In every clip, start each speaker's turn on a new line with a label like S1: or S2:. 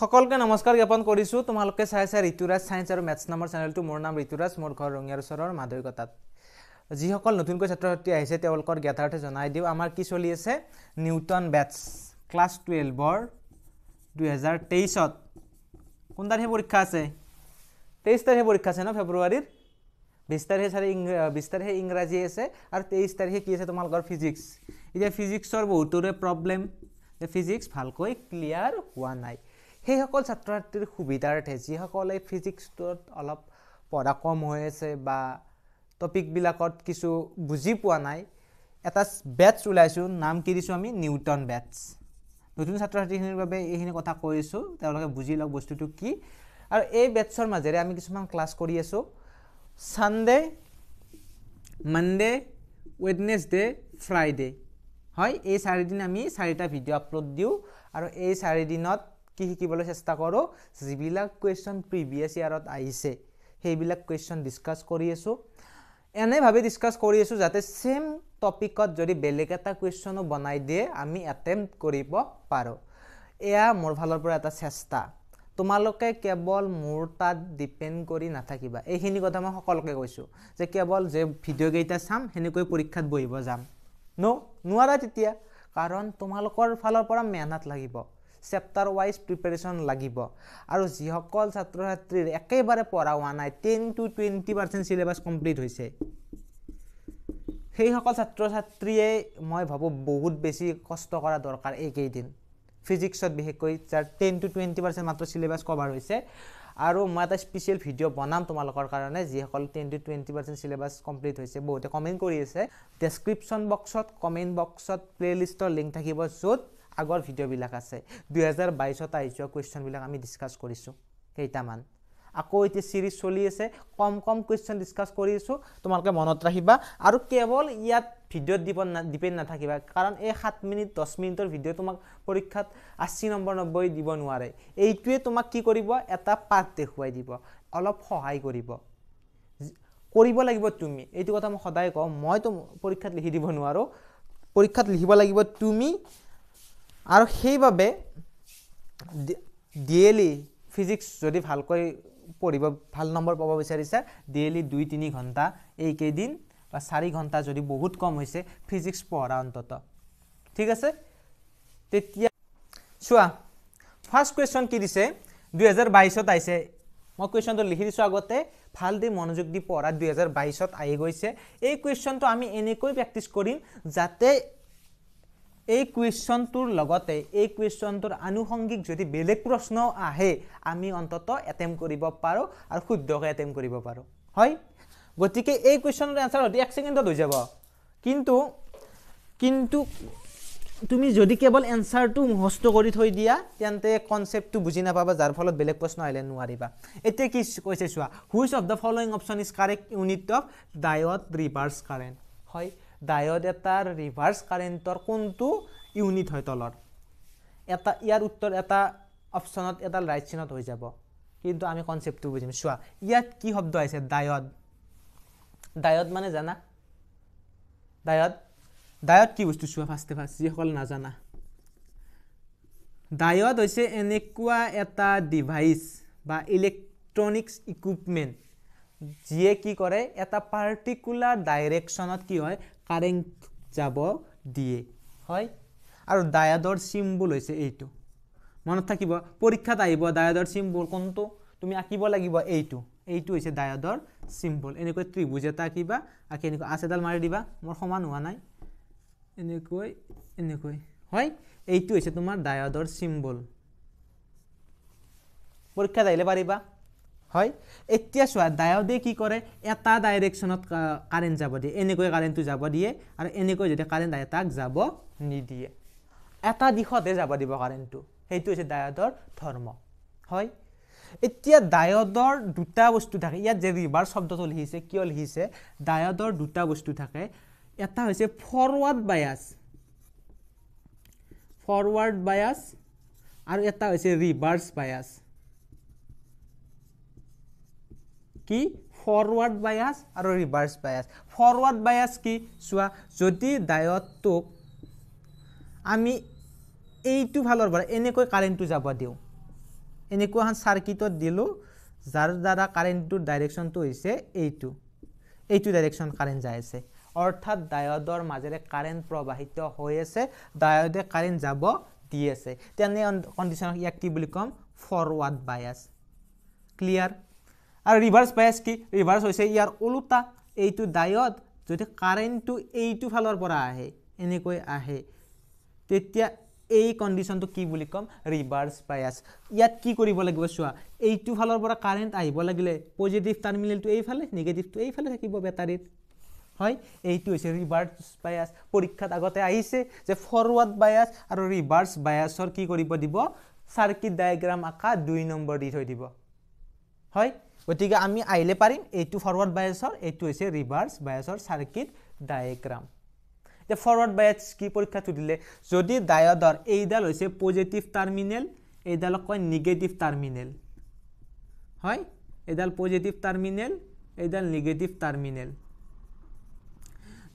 S1: সকলোকে নমস্কাৰ জ্ঞাপন কৰিছোঁ তোমালোকে চাই চাই ঋতুৰাজ ছায়েঞ্চ আৰু মেথছ নামৰ চেনেলটো মোৰ নাম ঋতুৰাজ মোৰ ঘৰ ৰঙিয়াৰ ওচৰৰ মাধৱিকতাত যিসকল নতুনকৈ ছাত্ৰ ছাত্ৰী আহিছে তেওঁলোকৰ জ্ঞাতাৰ্থে জনাই দিওঁ আমাৰ কি চলি আছে নিউটন বেটছ ক্লাছ টুৱেলভৰ দুহেজাৰ তেইছত কোন তাৰিখে পৰীক্ষা আছে তেইছ তাৰিখে পৰীক্ষা আছে ন ফেব্ৰুৱাৰীৰ বিছ তাৰিখে চাৰি ইংৰা বিছ তাৰিখে ইংৰাজী আছে আৰু তেইছ তাৰিখে কি আছে তোমালোকৰ ফিজিক্স এতিয়া ফিজিক্সৰ বহুতৰে প্ৰব্লেম যে ফিজিক্স ভালকৈ ক্লিয়াৰ হোৱা নাই সেইসকল ছাত্ৰ ছাত্ৰীৰ সুবিধাৰ্থে যিসকলে ফিজিক্সটোত অলপ পঢ়া কম হৈ আছে বা টপিকবিলাকত কিছু বুজি পোৱা নাই এটা বেটছ ওলাইছোঁ নাম কি দিছোঁ আমি নিউটন বেটছ নতুন ছাত্ৰ ছাত্ৰীখিনিৰ বাবে এইখিনি কথা কৈ আছোঁ তেওঁলোকে বুজি লওক বস্তুটো কি আৰু এই বেটছৰ মাজেৰে আমি কিছুমান ক্লাছ কৰি আছোঁ ছানডে মনডে ৱেডনেছডে ফ্ৰাইডে হয় এই চাৰিদিন আমি চাৰিটা ভিডিঅ' আপলোড দিওঁ আৰু এই চাৰিদিনত কি শিকিবলৈ চেষ্টা কৰোঁ যিবিলাক কুৱেশ্যন প্ৰিভিয়াছ ইয়াৰত আহিছে সেইবিলাক কুৱেশ্যন ডিছকাছ কৰি আছোঁ এনেভাৱে ডিছকাছ কৰি আছোঁ যাতে ছেম টপিকত যদি বেলেগ এটা কুৱেশ্যনো বনাই দিয়ে আমি এটেম্প্ট কৰিব পাৰোঁ এয়া মোৰ ফালৰ পৰা এটা চেষ্টা তোমালোকে কেৱল মোৰ তাত ডিপেণ্ড কৰি নাথাকিবা এইখিনি কথা মই সকলোকে কৈছোঁ যে কেৱল যে ভিডিঅ'কেইটা চাম সেনেকৈ পৰীক্ষাত বহিব যাম ন নোৱাৰা তেতিয়া কাৰণ তোমালোকৰ ফালৰ পৰা মেহনত লাগিব চেপ্টাৰ ৱাইজ প্ৰিপেৰেশ্যন লাগিব আৰু যিসকল ছাত্ৰ ছাত্ৰীৰ একেবাৰে পঢ়া হোৱা নাই ten to twenty percent syllabus complete হৈছে সেইসকল ছাত্ৰ ছাত্ৰীয়ে মই ভাবোঁ বহুত বেছি কষ্ট কৰা দৰকাৰ এইকেইদিন ফিজিক্সত বিশেষকৈ যাৰ টেন টু টুৱেণ্টি পাৰ্চেণ্ট মাত্ৰ চিলেবাছ কভাৰ হৈছে আৰু মই এটা স্পেচিয়েল ভিডিঅ' বনাম তোমালোকৰ কাৰণে যিসকল ten to twenty percent syllabus complete হৈছে বহুতে কমেণ্ট কৰি আছে ডেছক্ৰিপশ্যন বক্সত কমেণ্ট বক্সত প্লে'লিষ্টৰ লিংক থাকিব য'ত আগৰ ভিডিঅ'বিলাক আছে দুহেজাৰ বাইছত আহি যোৱা কুৱেশ্যনবিলাক আমি ডিছকাছ কৰিছোঁ কেইটামান আকৌ এতিয়া ছিৰিজ চলি আছে কম কম কুৱেশ্যন ডিছকাছ কৰিছোঁ তোমালোকে মনত ৰাখিবা আৰু কেৱল ইয়াত ভিডিঅ'ত দিব না ডিপেণ্ড নাথাকিবা কাৰণ এই সাত মিনিট দহ মিনিটৰ ভিডিঅ' তোমাক পৰীক্ষাত আশী নম্বৰ নব্বৈ দিব নোৱাৰে এইটোৱে তোমাক কি কৰিব এটা পাঠ দেখুৱাই দিব অলপ সহায় কৰিব কৰিব লাগিব তুমি এইটো কথা মই সদায় কওঁ মইতো পৰীক্ষাত লিখি দিব নোৱাৰোঁ পৰীক্ষাত লিখিব লাগিব তুমি আৰু সেইবাবে ডেইলি ফিজিক্স যদি ভালকৈ পঢ়িব ভাল নম্বৰ পাব বিচাৰিছে ডেইলি দুই তিনি ঘণ্টা এইকেইদিন বা চাৰি ঘণ্টা যদি বহুত কম হৈছে ফিজিক্স পঢ়া অন্তত ঠিক আছে তেতিয়া চোৱা ফাৰ্ষ্ট কুৱেশ্যন কি দিছে দুহেজাৰ বাইছত আহিছে মই কুৱেশ্যনটো লিখি দিছোঁ আগতে ভাল দি মনোযোগ দি পঢ়া দুহেজাৰ বাইছত আহি গৈছে এই কুৱেশ্যনটো আমি এনেকৈ প্ৰেক্টিছ কৰিম যাতে এই কুৱেশ্যনটোৰ লগতে এই কুৱেশ্যনটোৰ আনুষংগিক যদি বেলেগ প্ৰশ্ন আহে আমি অন্তত এটেম কৰিব পাৰোঁ আৰু শুদ্ধকৈ এটেম কৰিব পাৰোঁ হয় গতিকে এই কুৱেশ্যনৰ এনচাৰ অতি এক ছেকেণ্ডত হৈ যাব কিন্তু কিন্তু তুমি যদি কেৱল এনচাৰটো মুখস্থ কৰি থৈ দিয়া তেন্তে কনচেপ্টটো বুজি নাপাবা যাৰ ফলত বেলেগ প্ৰশ্ন আহিলে নোৱাৰিবা এতিয়া কি কৈছে চোৱা which of the following option is correct unit of diode reverse current হয় ডায়ড এটাৰ ৰিভাৰ্চ কাৰেণ্টৰ কোনটো ইউনিট হয় তলৰ এটা ইয়াৰ উত্তৰ এটা অপশ্যনত এটা ৰাইট চিনত হৈ যাব কিন্তু আমি কনচেপ্টটো বুজিম চোৱা ইয়াত কি শব্দ আহিছে ডায়ড ডায়ড মানে জানা ডায়ড ডায়ড কি বস্তু চোৱা ফাৰ্ষ্টে ফাৰ্ষ্ট যিসকল নাজানা ডায়ড হৈছে এনেকুৱা এটা ডিভাইচ বা ইলেক্ট্ৰনিকছ ইকুইপমেণ্ট যিয়ে কি কৰে এটা পাৰ্টিকুলাৰ ডাইৰেকশ্যনত কি হয় কাৰেণ্ট যাব দিয়ে হয় আৰু ডায়াদৰ চিম্বল হৈছে এইটো মনত থাকিব পৰীক্ষাত আহিব ডায়াদৰ চিম্বল কোনটো তুমি আঁকিব লাগিব এইটো এইটো হৈছে ডায়াদৰ চিম্বল এনেকৈ ত্ৰিভুজ এটা আঁকিবা আঁকি এনেকৈ আঁচ এডাল মাৰি দিবা মোৰ সমান হোৱা নাই এনেকৈ এনেকৈ হয় এইটো হৈছে তোমাৰ ডায়াদৰ চিম্বল পৰীক্ষাত আহিলে পাৰিবা হয় এতিয়া চোৱা ডায়দে কি কৰে এটা ডাইৰেকশ্যনত কাৰেণ্ট যাব দিয়ে এনেকৈ কাৰেণ্টটো যাব দিয়ে আৰু এনেকৈ যদি কাৰেণ্ট আহে তাক যাব নিদিয়ে এটা দিশতহে যাব দিব কাৰেণ্টটো সেইটো হৈছে ডায়দৰ ধৰ্ম হয় এতিয়া ডায়দৰ দুটা বস্তু থাকে ইয়াত যে ৰিভাৰ শব্দটো লিখিছে কিয় লিখিছে ডায়দৰ দুটা বস্তু থাকে এটা হৈছে ফৰৱাৰ্ড বায়াছ ফৰৱাৰ্ড বায়াছ আৰু এটা হৈছে ৰিভাৰ্ছ বায়াছ কি ফৰৱাৰ্ড বায়াছ আৰু ৰিভাৰ্ছ বায়াছ ফৰৱাৰ্ড বায়াছ কি চোৱা যদি ডায়ডটোক আমি এইটো ফালৰ পৰা এনেকৈ কাৰেণ্টটো যাব দিওঁ এনেকুৱা এখন চাৰ্কিটত দিলোঁ যাৰ দ্বাৰা কাৰেণ্টটোৰ ডাইৰেকশ্যনটো হৈছে এইটো এইটো ডাইৰেকশ্যন কাৰেণ্ট যাই আছে অৰ্থাৎ ডায়ডৰ মাজেৰে কাৰেণ্ট প্ৰবাহিত হৈ আছে ডায়ডে কাৰেণ্ট যাব দি আছে তেনে কণ্ডিশ্যনক ইয়াক কি বুলি ক'ম ফৰৱাৰ্ড বায়াছ ক্লিয়াৰ আৰু ৰিভাৰ্চ বায়াছ কি ৰিভাৰ্চ হৈছে ইয়াৰ ওলোটা এইটো ডায়ত যদি কাৰেণ্টটো এইটো ফালৰ পৰা আহে এনেকৈ আহে তেতিয়া এই কণ্ডিশ্যনটো কি বুলি ক'ম ৰিভাৰ্চ বায়াছ ইয়াত কি কৰিব লাগিব চোৱা এইটো ফালৰ পৰা কাৰেণ্ট আহিব লাগিলে পজিটিভ টাৰ্মিনেলটো এইফালে নিগেটিভটো এইফালে থাকিব বেটাৰীত হয় এইটো হৈছে ৰিভাৰ্চ বায়াছ পৰীক্ষাত আগতে আহিছে যে ফৰৱাৰ্ড বায়াছ আৰু ৰিভাৰ্চ বায়াছৰ কি কৰিব দিব চাৰ্কিট ডায়েগ্ৰাম আকা দুই নম্বৰ দি থৈ দিব হয় গতিকে আমি আহিলে পাৰিম এইটো ফৰৱাৰ্ড বায়াছৰ এইটো হৈছে ৰিভাৰ্ছ বায়াছৰ চাৰ্কিট ডায়েগ্ৰাম এতিয়া ফৰৱাৰ্ড বায়াছ কি পৰীক্ষাত সুধিলে যদি ডায়দৰ এইডাল হৈছে পজিটিভ টাৰ্মিনেল এইডালক কয় নিগেটিভ টাৰ্মিনেল হয় এইডাল পজিটিভ টাৰ্মিনেল এইডাল নিগেটিভ টাৰ্মিনেল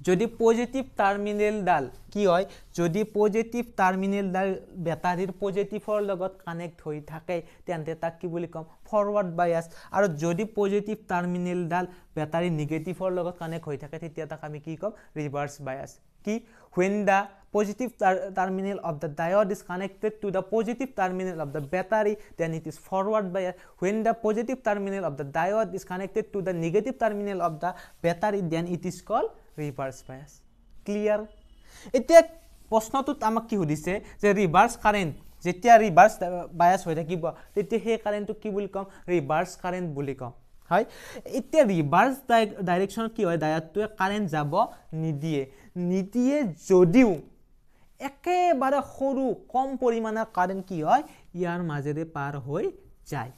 S1: যদি পজিটিভ টাৰ্মিনেলডাল কি হয় যদি পজিটিভ টাৰ্মিনেলডাল বেটাৰীৰ পজিটিভৰ লগত কানেক্ট হৈ থাকে তেন্তে তাক কি বুলি ক'ম ফৰৱাৰ্ড বাইয়াচ আৰু যদি পজিটিভ টাৰ্মিনেলডাল বেটাৰী নিগেটিভৰ লগত কানেক্ট হৈ থাকে তেতিয়া তাক আমি কি ক'ম ৰিভাৰ্ছ বাইয়াছ कि when the positive terminal of the diode is connected to the positive terminal of the battery then it is forward bias when the positive terminal of the diode is connected to the negative terminal of the battery then it is called reverse bias clear etia prashna tut amak ki hudise je reverse current jetia reverse bias hoy thakibo tete he current tu ki bul kam reverse current bulikam হয় এতিয়া reverse ডাই ডাইৰেকশ্যনত কি হয় ডায়াৰটোৱে current যাব নিদিয়ে নিদিয়ে যদিও একেবাৰে সৰু কম পৰিমাণৰ কাৰেণ্ট কি হয় ইয়াৰ মাজেৰে পাৰ হৈ যায়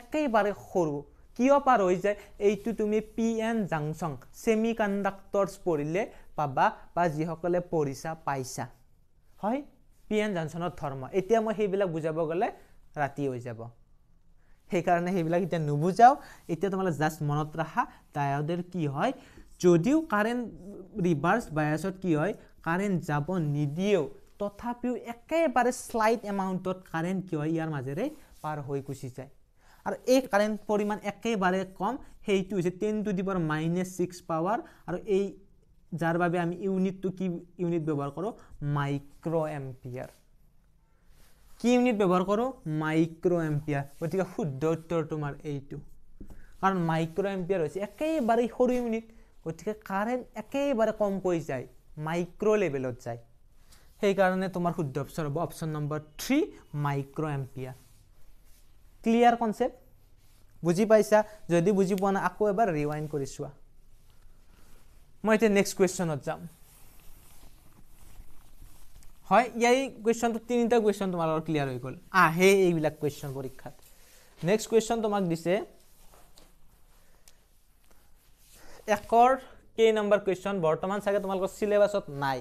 S1: একেবাৰে সৰু কিয় পাৰ হৈ যায় এইটো তুমি P N junction semiconductors পঢ়িলে পাবা বা যিসকলে পঢ়িছা পাইছা হয় পি এন জাংচনৰ ধৰ্ম এতিয়া মই সেইবিলাক বুজাব গ'লে ৰাতি হৈ যাব সেইকাৰণে সেইবিলাক এতিয়া নুবুজাওঁ এতিয়া তোমালোকে জাষ্ট মনত ৰাখা ডায়ডৰ কি হয় যদিও কাৰেণ্ট ৰিভাৰ্চ বায়াছত কি হয় কাৰেণ্ট যাব নিদিয়েও তথাপিও একেবাৰে শ্লাইট এমাউণ্টত কাৰেণ্ট কি হয় ইয়াৰ মাজেৰে পাৰ হৈ গুচি যায় আৰু এই কাৰেণ্ট পৰিমাণ একেবাৰে কম সেইটো হৈছে ten to the power minus six power আৰু এই যাৰ বাবে আমি ইউনিটটো কি ইউনিট ব্যৱহাৰ কৰোঁ মাইক্ৰ এম্পিয়াৰ কি ইউনিট ব্যৱহাৰ কৰোঁ মাইক্ৰ' এম্পিয়াৰ গতিকে শুদ্ধ উত্তৰ তোমাৰ এইটো কাৰণ মাইক্ৰ' এম্পিয়াৰ হৈছে একেবাৰে সৰু ইউনিট গতিকে কাৰেণ্ট একেবাৰে কমকৈ যায় মাইক্ৰ' লেভেলত যায় সেইকাৰণে তোমাৰ শুদ্ধ অপচন হ'ব option number three microampere clear concept বুজি পাইছা যদি বুজি পোৱা নাই আকৌ এবাৰ ৰিৱাইণ্ড কৰি চোৱা মই এতিয়া নেক্সট কুৱেশ্যনত যাম হয় ইয়াই কুৱেশ্যনটো তিনিটা কুৱেশ্যন তোমাৰ ক্লিয়াৰ হৈ গ'ল আহে এইবিলাক কুৱেশ্যন পৰীক্ষাত নেক্সট কুৱেশ্যন তোমাক দিছে একৰ কেই নম্বৰ কুৱেশ্যন বৰ্তমান চাগে তোমালোকৰ চিলেবাছত নাই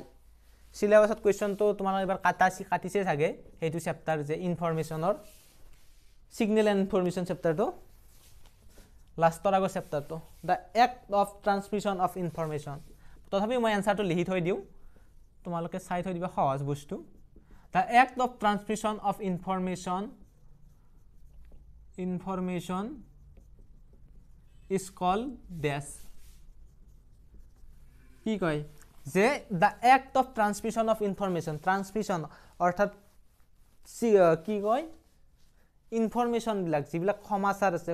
S1: চিলেবাছত কুৱেশ্যনটো তোমালোকে এবাৰ কাটাচি কাটিছে চাগে সেইটো চেপ্টাৰ যে ইনফৰ্মেশ্যনৰ ছিগনেল এণ্ড ইনফৰ্মেশ্যন চেপ্টাৰটো লাষ্টৰ আগৰ চেপ্টাৰটো the act of transmission of information তথাপিও মই এনচাৰটো লিখি থৈ দিওঁ তোমালোকে চাই থৈ দিবা সহজ বস্তু the act of transmission of information information is called কি কয় যে the act of transmission of information transmission অৰ্থাৎ কি কয় ইনফৰমেশ্যনবিলাক যিবিলাক সমাচাৰ আছে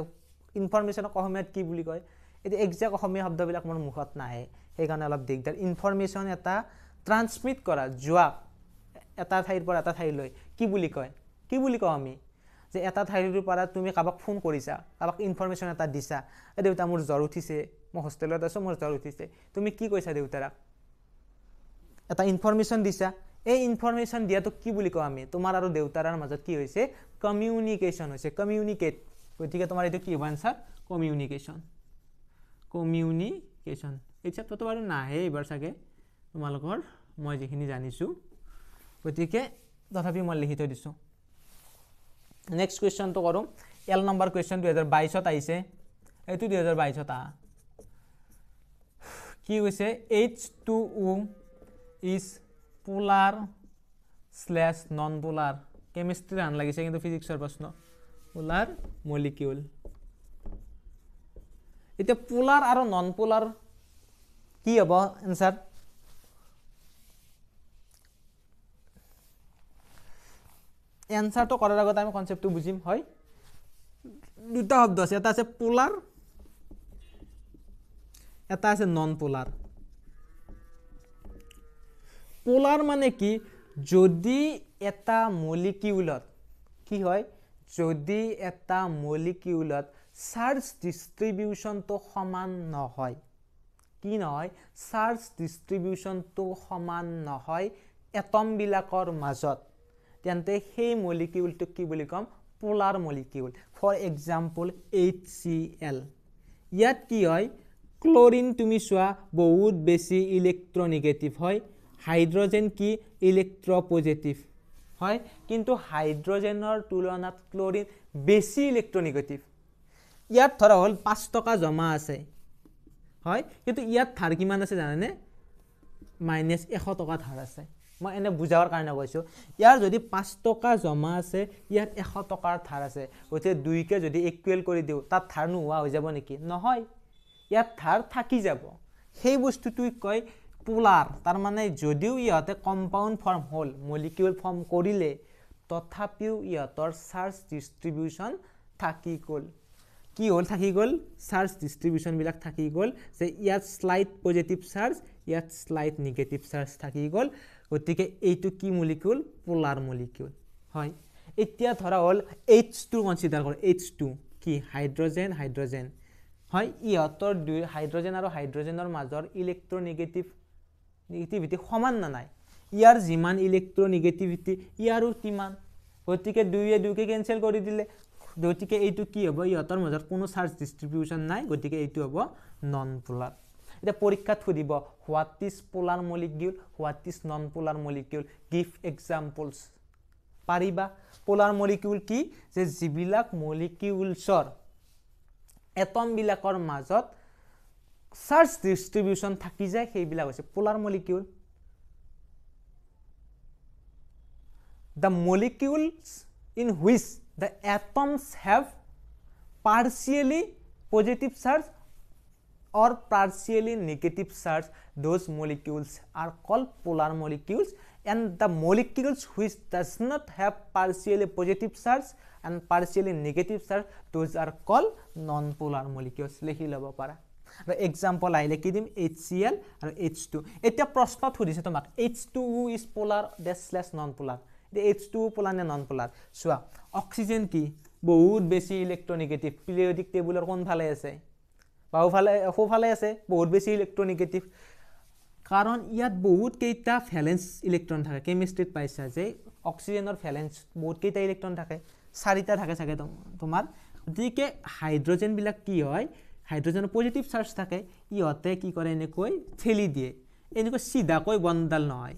S1: ইনফৰ্মেশ্যনক অসমীয়াত কি বুলি কয় এতিয়া একজেক্ট অসমীয়া শব্দবিলাক মোৰ মুখত নাহে সেইকাৰণে অলপ দিগদাৰ ইনফৰমেশ্যন এটা ট্ৰান্সমিট কৰা যোৱা এটা ঠাইৰ পৰা এটা ঠাইলৈ কি বুলি কয় কি বুলি কওঁ আমি যে এটা ঠাইৰ পৰা তুমি কাৰোবাক ফোন কৰিছা কাৰোবাক ইনফৰ্মেশ্যন এটা দিছা এই দেউতা মোৰ জ্বৰ উঠিছে মই হোষ্টেলত আছোঁ মোৰ জ্বৰ উঠিছে তুমি কি কৈছা দেউতাৰাক এটা ইনফৰ্মেশ্যন দিছা এই ইনফৰ্মেশ্যন দিয়াটোক কি বুলি কওঁ আমি তোমাৰ আৰু দেউতাৰাৰ মাজত কি হৈছে কমিউনিকেশ্যন হৈছে কমিউনিকেট গতিকে তোমাৰ এইটো কি হ'ব আনচাৰ কমিউনিকেশ্যন কমিউনিকেশ্যন এই চেপ্টাৰটো বাৰু নাহে এইবাৰ চাগে তোমালোকৰ মই যিখিনি জানিছোঁ গতিকে তথাপি মই লিখি থৈ দিছোঁ নেক্সট কুৱেশ্যনটো কৰোঁ এল নম্বৰ কুৱেশ্যন দুহেজাৰ বাইছত আহিছে এইটো দুহেজাৰ বাইছত আহা কি হৈছে H two O is polar slash non polar কেমিষ্ট্ৰিৰ হান লাগিছে কিন্তু ফিজিক্সৰ প্ৰশ্ন পোলাৰ মলিকিউল এতিয়া পোলাৰ আৰু নন পোলাৰ কি হ'ব এনচাৰ এনচাৰটো কৰাৰ আগতে আমি কনচেপ্টটো বুজিম হয় দুটা শব্দ আছে এটা আছে পোলাৰ এটা আছে নন পোলাৰ পোলাৰ মানে কি যদি এটা মলিকিউলত কি হয় যদি এটা মলিকিউলত চাৰ্জ ডিষ্ট্ৰিবিউচনটো সমান নহয় কি নহয় চাৰ্জ ডিষ্ট্ৰিবিউচনটো সমান নহয় এটমবিলাকৰ মাজত তেন্তে সেই মলিকিউলটোক কি বুলি ক'ম polar molecule for example H C L ইয়াত কি হয় ক্লৰিন তুমি চোৱা বহুত বেছি ইলেক্ট্ৰনিগেটিভ হয় হাইড্ৰজেন কি ইলেক্ট্ৰপজিটিভ হয় কিন্তু হাইড্ৰজেনৰ তুলনাত ক্লৰিন বেছি ইলেক্ট্ৰনিগেটিভ ইয়াত ধৰা হ'ল পাঁচ টকা জমা আছে হয় কিন্তু ইয়াত ধাৰ কিমান আছে জানেনে মাইনাছ এশ টকা ধাৰ আছে মই এনে বুজাবৰ কাৰণে কৈছোঁ ইয়াৰ যদি পাঁচ টকা জমা আছে ইয়াত এশ টকাৰ ধাৰ আছে গতিকে দুইকে যদি ইকুৱেল কৰি দিওঁ তাত ধাৰ নোহোৱা হৈ যাব নেকি নহয় ইয়াত ধাৰ থাকি যাব সেই বস্তুটোই কয় পোলাৰ তাৰমানে যদিও ইহঁতে কম্পাউণ্ড ফৰ্ম হ'ল মলিকিউল ফৰ্ম কৰিলে তথাপিও ইহঁতৰ চাৰ্জ ডিষ্ট্ৰিবিউশ্যন থাকি গ'ল কি হ'ল থাকি গ'ল চাৰ্জ ডিষ্ট্ৰিবিউশ্যনবিলাক থাকি গ'ল যে ইয়াত শ্লাইট পজিটিভ চাৰ্জ ইয়াত শ্লাইট নিগেটিভ চাৰ্জ থাকি গ'ল গতিকে এইটো কি মলিকিউল পোলাৰ মলিকিউল হয় এতিয়া ধৰা হ'ল এইচ টু কনচিডাৰ কৰোঁ এইচ টু কি হাইড্ৰজেন হাইড্ৰজেন হয় ইহঁতৰ দুই হাইড্ৰজেন আৰু হাইড্ৰজেনৰ মাজৰ ইলেক্ট্ৰ' নিগেটিভ নিগেটিভিটি সমান না নাই ইয়াৰ যিমান ইলেক্ট্ৰ' নিগেটিভিটি ইয়াৰো কিমান গতিকে দুয়ে দুয়োকে কেঞ্চেল কৰি দিলে গতিকে এইটো কি হ'ব ইহঁতৰ মাজত কোনো চাৰ্জ ডিষ্ট্ৰিবিউশ্যন নাই গতিকে এইটো হ'ব নন পোলাৰ এটা পৰীক্ষাত সুধিব what is polar molecule what is non polar molecule give examples পাৰিবা পোলাৰ মলিকিউল কি যে যিবিলাক মলিকিউলছৰ এটমবিলাকৰ মাজত চাৰ্জ ডিষ্ট্ৰিবিউচন থাকি যায় সেইবিলাক হৈছে polar molecule the molecules in which the atoms have partially positive charge or partially negative charge those molecules are called polar molecules and the molecules which does not have partially positive charge and partially negative charge those are called non-polar molecules lehi laba para र example আহিলে কি দিম HCl আৰু H2 এটা প্ৰশ্নত হৈছে তোমাক H2 is polar dash less non polar H2 polar নে non polar সোয়া অক্সিজেন কি বহুত বেছি ইলেক্ট্রোনেগেটিভ পিরিয়ডিক টেবুলৰ কোন ভালে আছে বাহুফালে সোঁফালে আছে বহুত বেছি ইলেক্ট্ৰনিগেটিভ কাৰণ ইয়াত বহুতকেইটা ভেলেঞ্চ ইলেক্ট্ৰন থাকে কেমিষ্ট্ৰিত পাইছা যে অক্সিজেনৰ ভেলেঞ্চ বহুতকেইটা ইলেক্ট্ৰন থাকে চাৰিটা থাকে চাগে তোমাৰ গতিকে হাইড্ৰজেনবিলাক কি হয় হাইড্ৰজেনৰ পজিটিভ চাৰ্জ থাকে ইহঁতে কি কৰে এনেকৈ ঠেলি দিয়ে এনেকৈ চিধাকৈ বন্ডাল নহয়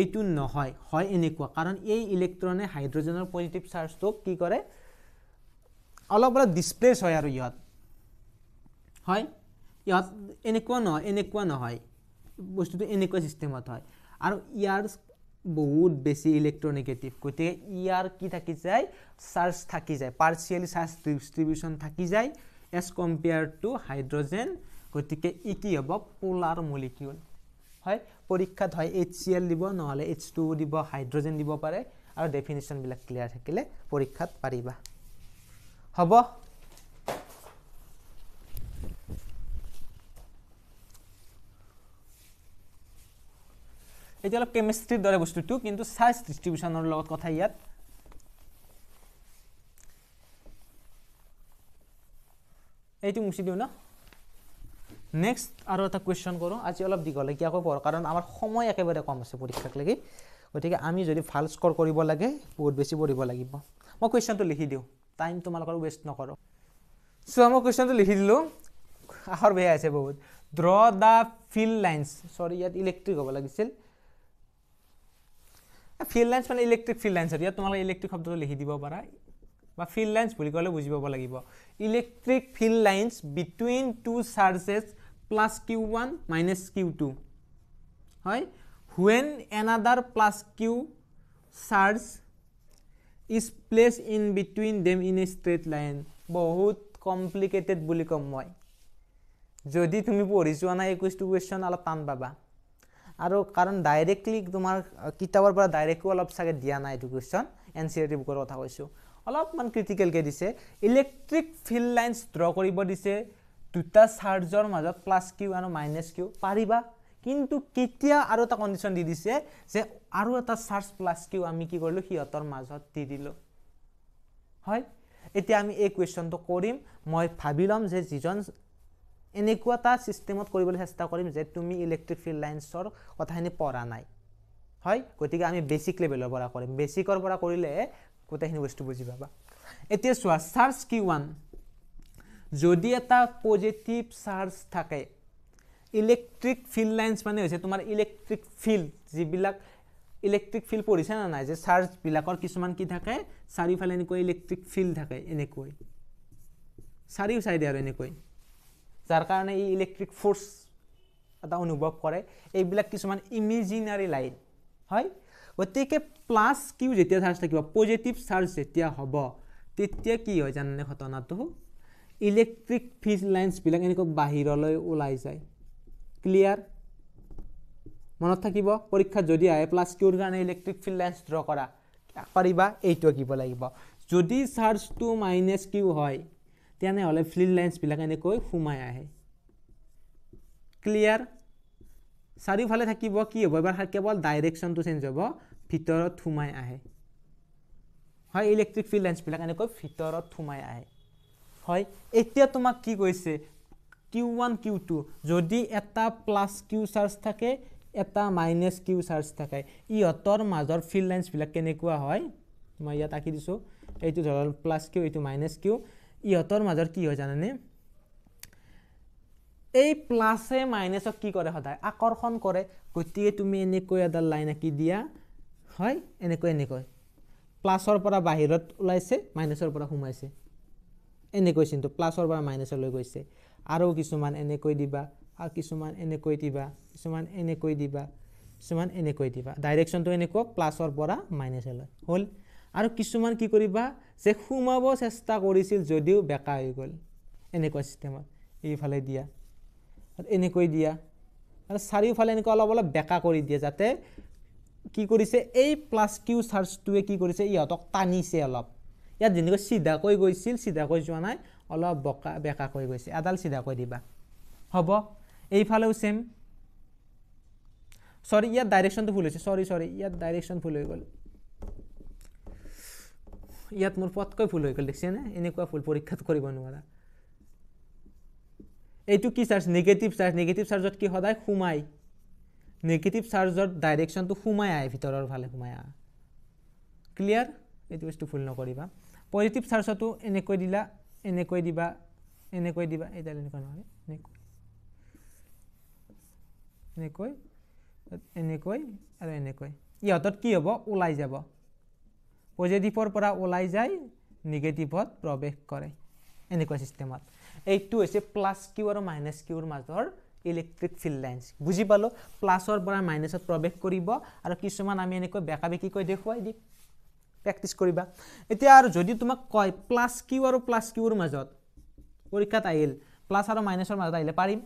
S1: এইটো নহয় হয় এনেকুৱা কাৰণ এই ইলেক্ট্ৰনে হাইড্ৰজেনৰ পজিটিভ চাৰ্জটোক কি কৰে অলপ অলপ ডিছপ্লেছ হয় আৰু ইহঁত হয় ইয়াত এনেকুৱা নহয় এনেকুৱা নহয় বস্তুটো এনেকুৱা চিষ্টেমত হয় আৰু ইয়াৰ বহুত বেছি ইলেক্ট্ৰনেগেটিভ গতিকে ইয়াৰ কি থাকি যায় চাৰ্জ থাকি যায় পাৰ্চিয়েলি চাৰ্জ ডিষ্ট্ৰিবিউচন থাকি যায় এজ কম্পেয়াৰ টু হাইড্ৰজেন গতিকে ই কি হ'ব পোলাৰ মলিকিউল হয় পৰীক্ষাত হয় এইচ চি এল দিব নহ'লে এইচ টু দিব হাইড্ৰজেন দিব পাৰে আৰু ডেফিনেশ্যনবিলাক ক্লিয়াৰ থাকিলে পৰীক্ষাত পাৰিবা হ'ব এটি অলপ কেমেষ্ট্ৰিৰ দৰে বস্তুটো কিন্তু সাইজ লগত কথা ইয়াত এইটো মুছি দিওঁ ন নেক্সট আৰু এটা কুৱেশ্যন কৰোঁ আজি অল্প দীঘলে কিয় পড়ো কাৰণ আমাৰ সময় একেবাৰে কম আছে পৰীক্ষাক লাগি গতিকে আমি যদি ভাল স্ক'ৰ কৰিব লাগে বহুত বেছি পঢ়িব লাগিব মই কুৱেশ্যনটো লিখি দিওঁ টাইম তোমালোকৰ ৱেষ্ট নকৰোঁ চ' মই কুৱেশ্যনটো লিখি দিলোঁ আহৰ বেয়া আছে বহুত ড্ৰ দ্য ফিল্ড লাইনছ চৰি ইয়াত ইলেক্ট্ৰিক হব লাগিছিল ফিল্ড লাইন্স মানে ইলেক্ট্ৰিক ফিল্ড লাইন্স আৰু ইয়াত তোমালোকে ইলেক্ট্ৰিক শব্দটো লিখি দিব পাৰা বা ফিল্ড লাইন্স বুলি ক'লে বুজি পাব লাগিব electric field lines between two charges plus Q one minus Q two হয় when another plus Q charge is place in between them in a straight line বহুত কমপ্লিকেটেড বুলি ক'ম মই যদি তুমি পঢ়ি চোৱা নাই একৈছটো কুৱেশ্যন অলপ টান পাবা আৰু কাৰণ ডাইৰেক্টলি তোমাৰ কিতাপৰ পৰা ডাইৰেক্টো অলপ চাগে দিয়া নাই এইটো question N C E R বুকৰ কথা কৈছোঁ অলপমান ক্ৰিটিকেলকৈ দিছে ইলেক্ট্ৰিক ফিল্ড লাইনছ ড্ৰ কৰিব দিছে দুটা চাৰ্জৰ মাজত প্লাছ কিউ আৰু মাইনাছ কিউ পাৰিবা কিন্তু কেতিয়া আৰু এটা কণ্ডিশ্যন দি দিছে যে আৰু এটা চাৰ্জ প্লাছ কিউ আমি কি কৰিলোঁ সিহঁতৰ মাজত দি দিলোঁ হয় এতিয়া আমি এই কুৱেশ্যনটো কৰিম মই ভাবি ল'ম যে যিজন এনেকুৱা এটা চিষ্টেমত কৰিবলৈ চেষ্টা কৰিম যে তুমি ইলেক্ট্ৰিক ফিল্ড লাইনছৰ কথাখিনি পৰা নাই হয় গতিকে আমি বেচিক লেভেলৰ পৰা কৰিম বেচিকৰ পৰা কৰিলে গোটেইখিনি বস্তু বুজি পাবা এতিয়া চোৱা চাৰ্জ কি ওৱান যদি এটা পজিটিভ চাৰ্জ থাকে ইলেক্ট্ৰিক ফিল্ড লাইনছ মানে হৈছে তোমাৰ ইলেক্ট্ৰিক ফিল্ড যিবিলাক ইলেক্ট্ৰিক ফিল্ড পঢ়িছে নে নাই যে চাৰ্জবিলাকৰ কিছুমান কি থাকে চাৰিওফালে এনেকৈ ইলেক্ট্ৰিক ফিল্ড থাকে এনেকৈ চাৰিও চাইডে আৰু এনেকৈ যাৰ কাৰণে এই ইলেক্ট্ৰিক ফ'ৰ্চ এটা অনুভৱ কৰে এইবিলাক কিছুমান ইমেজিনাৰী লাইন হয় গতিকে প্লাছ কিউ যেতিয়া চাৰ্জ থাকিব পজিটিভ চাৰ্জ যেতিয়া হ'ব তেতিয়া কি হয় জানেনে ঘটনাটো ইলেক্ট্ৰিক ফিজ লাইনছবিলাক এনেকৈ বাহিৰলৈ ওলাই যায় ক্লিয়াৰ মনত থাকিব পৰীক্ষাত যদি আহে প্লাছ কিউৰ কাৰণে ইলেক্ট্ৰিক ফিল্ড লাইন্স ড্ৰ কৰা পাৰিবা এইটো আঁকিব লাগিব যদি চাৰ্জটো মাইনাছ কিউ হয় তেনেহ'লে ফ্লিল লাইন্সবিলাক এনেকৈ সোমাই আহে ক্লিয়াৰ চাৰিওফালে থাকিব কি হ'ব এবাৰ কেৱল ডাইৰেকশ্যনটো চেঞ্জ হ'ব ভিতৰত সোমাই আহে হয় ইলেক্ট্ৰিক ফিল্ড লাইন্সবিলাক এনেকৈ ভিতৰত সোমাই আহে হয় এতিয়া তোমাক কি কৈছে কিউ ওৱান কিউ টু যদি এটা প্লাছ কিউ চাৰ্জ থাকে এটা মাইনাছ কিউ চাৰ্জ থাকে ইহঁতৰ মাজৰ ফিল্ড লাইন্সবিলাক কেনেকুৱা হয় মই ইয়াত আঁকি দিছোঁ এইটো ধৰক প্লাছ কিউ এইটো মাইনাছ কিউ ইহঁতৰ মাজত কি হয় জানেনে এই প্লাছে মাইনাছক কি কৰে সদায় আকৰ্ষণ কৰে গতিকে তুমি এনেকৈ এডাল লাইন আঁকি দিয়া হয় এনেকৈ এনেকৈ প্লাছৰ পৰা বাহিৰত ওলাইছে মাইনাছৰ পৰা সোমাইছে এনেকৈ চিন্তু প্লাছৰ পৰা মাইনাছলৈ গৈছে আৰু কিছুমান এনেকৈ দিবা আৰু কিছুমান এনেকৈ দিবা কিছুমান এনেকৈ দিবা কিছুমান এনেকৈ দিবা ডাইৰেকশ্যনটো এনেকুৱা প্লাছৰ পৰা মাইনাছলৈ হ'ল আৰু কিছুমান কি কৰিবা যে সোমাব চেষ্টা কৰিছিল যদিও বেঁকা হৈ গ'ল এনেকুৱা ছিষ্টেমত এইফালে দিয়া আৰু এনেকৈ দিয়া আৰু চাৰিওফালে এনেকুৱা অলপ অলপ বেঁকা কৰি দিয়ে যাতে কি কৰিছে এই প্লাছ কিউ চাৰ্জটোৱে কি কৰিছে ইহঁতক টানিছে অলপ ইয়াত যেনেকৈ চিধাকৈ গৈছিল চিধাকৈ যোৱা নাই অলপ বকা বেকাকৈ গৈছে এডাল চিধাকৈ দিবা হ'ব এইফালেও চেম চৰি ইয়াত ডাইৰেকশ্যনটো ভুল হৈছে চৰি চৰি ইয়াত ডাইৰেকশ্যন ভুল হৈ গ'ল ইয়াত মোৰ পতকৈ ভুল হৈ গ'ল দেখিছেনে এনেকুৱা ভুল পৰীক্ষাত কৰিব নোৱাৰা এইটো কি চাৰ্জ নিগেটিভ চাৰ্জ নিগেটিভ চাৰ্জত কি সদায় সোমাই নিগেটিভ চাৰ্জৰ ডাইৰেকশ্যনটো সোমাই আহে ভিতৰৰ ফালে সোমাই আহ ক্লিয়াৰ এইটো বস্তু ভুল নকৰিবা পজিটিভ চাৰ্জতো এনেকৈ দিলা এনেকৈ দিবা এনেকৈ দিবা এইডাল এনেকুৱা নহয় এনেকৈ এনেকৈ এনেকৈ আৰু এনেকৈ ইহঁতত কি হ'ব ওলাই যাব পজিটিভৰ পৰা ওলাই যায় নিগেটিভত প্ৰৱেশ কৰে এনেকুৱা ছিষ্টেমত এইটো হৈছে প্লাছ কিউ আৰু মাইনাছ কিউৰ মাজৰ ইলেক্ট্ৰিক ফিল্ড লাইন্স বুজি পালোঁ প্লাছৰ পৰা মাইনাছত প্ৰৱেশ কৰিব আৰু কিছুমান আমি এনেকৈ বেকা বেকিকৈ দেখুৱাই দিম প্ৰেক্টিছ কৰিবা এতিয়া আৰু যদি তোমাক কয় প্লাছ কিউ আৰু প্লাছ কিউৰ মাজত পৰীক্ষাত আহিল প্লাছ আৰু মাইনাছৰ মাজত আহিলে পাৰিম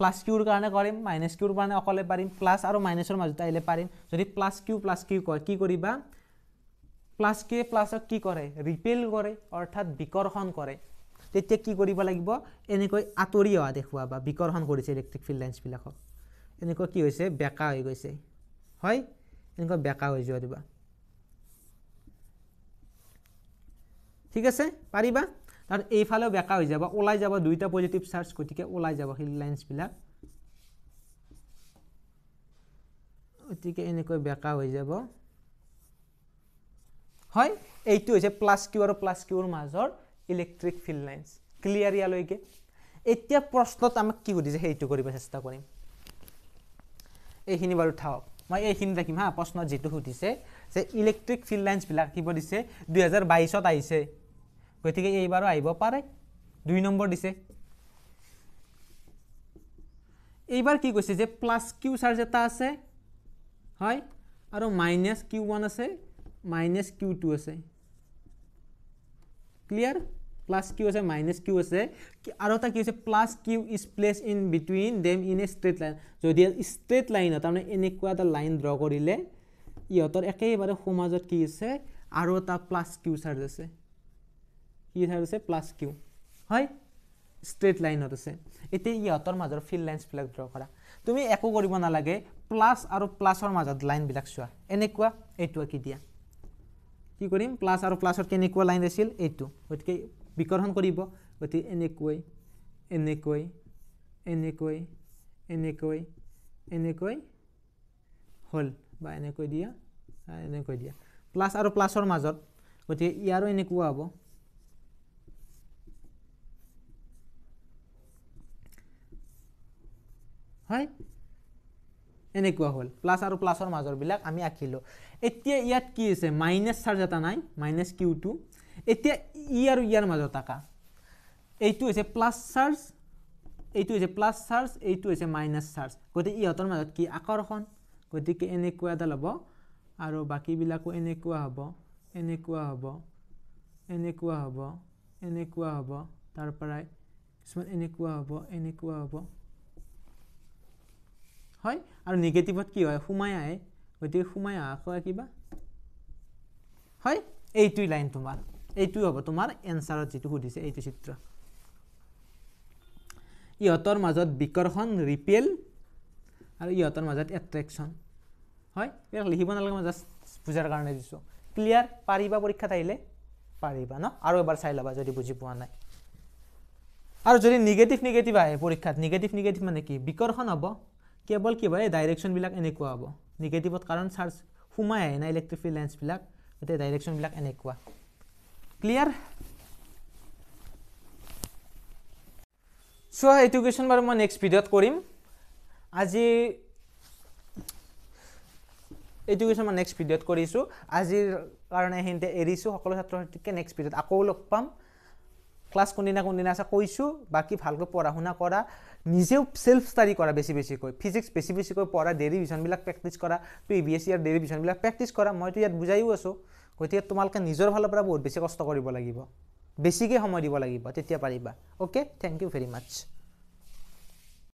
S1: প্লাছ কিউৰ কাৰণে কৰিম মাইনাছ কিউৰ কাৰণে অকলে পাৰিম প্লাছ আৰু মাইনাছৰ মাজত আহিলে পাৰিম যদি প্লাছ কিউ প্লাছ কিউ কয় কি কৰিবা প্লাছ কে প্লাছক কি কৰে ৰিপেল কৰে অৰ্থাৎ বিকৰ্ষণ কৰে তেতিয়া কি কৰিব লাগিব এনেকৈ আঁতৰি অহা দেখুওৱা বা বিকৰ্ষণ কৰিছে ইলেক্ট্ৰিক ফিল্ড লাইন্সবিলাকক এনেকুৱা কি হৈছে বেঁকা হৈ গৈছে হয় এনেকুৱা বেঁকা হৈ যোৱা দিবা ঠিক আছে পাৰিবা তাৰ এইফালেও বেঁকা হৈ যাব ওলাই যাব দুয়োটা পজিটিভ চাৰ্জ গতিকে ওলাই যাব ফিল্ড লাইন্সবিলাক গতিকে এনেকৈ বেঁকা হৈ যাব হয় এইটো হৈছে প্লাছ কিউ আৰু প্লাছ কিউৰ মাজৰ ইলেক্ট্ৰিক ফিল্ড লাইনছ ক্লিয়াৰ ইয়ালৈকে এতিয়া প্ৰশ্নত আমাক কি সুধিছে সেইটো কৰিব চেষ্টা কৰিম এইখিনি বাৰু থাকক মই এইখিনি ৰাখিম হা প্ৰশ্নত যিটো সুধিছে যে ইলেক্ট্ৰিক ফিল্ড লাইনছবিলাক কি দিছে দুহেজাৰ বাইছত আহিছে গতিকে এইবাৰো আহিব পাৰে দুই নম্বৰ দিছে এইবাৰ কি কৈছে যে প্লাছ কিউ চাৰ্জ এটা আছে হয় আৰু মাইনাছ কিউ ওৱান আছে মাইনাছ কিউ টু আছে ক্লিয়াৰ প্লাছ কিউ আছে মাইনাছ কিউ আছে আৰু এটা কি হৈছে plus Q is place in between them in a straight line যদি ষ্ট্ৰেট লাইনত তাৰমানে এনেকুৱা এটা লাইন ড্ৰ কৰিলে ইহঁতৰ একেবাৰে সমাজত কি আছে আৰু এটা প্লাছ কিউ চাৰ্জ আছে কি চাৰ্জ আছে প্লাছ কিউ হয় ষ্ট্ৰেট লাইনত আছে এতিয়া ইহঁতৰ মাজৰ ফিল্ড লাইন্সবিলাক ড্ৰ কৰা তুমি একো কৰিব নালাগে প্লাছ আৰু প্লাছৰ মাজত লাইনবিলাক চোৱা এনেকুৱা এইটো আঁকি দিয়া কি কৰিম প্লাছ আৰু প্লাছত কেনেকুৱা লাইন আছিল এইটো গতিকে বিকৰ্ষণ কৰিব গতিকে এনেকৈ এনেকৈ এনেকৈ এনেকৈ এনেকৈ হল বা এনেকৈ দিয়া এনেকৈ দিয়া প্লাছ আৰু প্লাছৰ মাজত গতিকে ইয়াৰো এনেকুৱা হব হয় এনেকুৱা হ'ল প্লাছ আৰু প্লাছৰ মাজৰবিলাক আমি আঁকিলোঁ এতিয়া ইয়াত কি হৈছে মাইনাছ চাৰ্জ এটা নাই মাইনাছ কিউ টু এতিয়া ই আৰু ইয়াৰ মাজত আঁকা এইটো হৈছে প্লাছ চাৰ্জ এইটো হৈছে প্লাছ চাৰ্জ এইটো হৈছে মাইনাছ চাৰ্জ গতিকে ইহঁতৰ মাজত কি আকৰ্ষণ গতিকে এনেকুৱা এডাল হ'ব আৰু বাকীবিলাকো এনেকুৱা হ'ব এনেকুৱা হ'ব এনেকুৱা হ'ব এনেকুৱা হ'ব তাৰপৰাই কিছুমান এনেকুৱা হ'ব এনেকুৱা হ'ব হয় আৰু নিগেটিভত কি হয় সোমাই আহে গতিকে সোমাই অহা কয় কিবা হয় এইটোৱেই লাইন তোমাৰ এইটোৱে হ'ব তোমাৰ এনচাৰত যিটো সুধিছে এইটো চিত্ৰ ইহঁতৰ মাজত বিকৰ্ষণ ৰিপেল আৰু ইহঁতৰ মাজত এট্ৰেকশ্যন হয় এইবিলাক লিখিব নালাগে মই জাষ্ট বুজাৰ কাৰণে দিছোঁ ক্লিয়াৰ পাৰিবা পৰীক্ষাত আহিলে পাৰিবা ন আৰু এবাৰ চাই ল'বা যদি বুজি পোৱা নাই আৰু যদি নিগেটিভ নিগেটিভ আহে পৰীক্ষাত নিগেটিভ নিগেটিভ মানে কি বিকৰ্ষণ হ'ব কেৱল কি হয় ডাইৰেকশ্যনবিলাক এনেকুৱা হ'ব নিগেটিভত কাৰণ চাৰ্জ সোমাই আহে না ইলেক্ট্ৰিক ফিল্ড লেন্সবিলাক গতিকে ডাইৰেকশ্যনবিলাক এনেকুৱা ক্লিয়াৰ চ' এইটো কুৱেশ্যন বাৰু মই নেক্সট ভিডিঅ'ত কৰিম আজি এইটো কুৱেশ্যন মই নেক্সট ভিডিঅ'ত কৰিছোঁ আজিৰ কাৰণে সেইখিনিতে এৰিছোঁ সকলো ছাত্ৰ ছাত্ৰীকে নেক্সট ভিডিঅ'ত আকৌ লগ পাম ক্লাছ কোনদিনা কোনদিনা আছে কৈছোঁ বাকী ভালকৈ পঢ়া শুনা কৰা নিজেও ছেল্ফ ষ্টাডি কৰা বেছি বেছিকৈ ফিজিক্স বেছি বেছিকৈ পঢ়া ডেৰিভিশ্যনবিলাক প্ৰেক্টিছ কৰা pre B S C R ডেৰিভিশ্যনবিলাক প্ৰেক্টিছ কৰা মইতো ইয়াত বুজাইও আছোঁ গতিকে তোমালোকে নিজৰ ফালৰ পৰা বহুত বেছি কষ্ট কৰিব লাগিব বেছিকৈ সময় দিব লাগিব তেতিয়া পাৰিবা okay thank you very much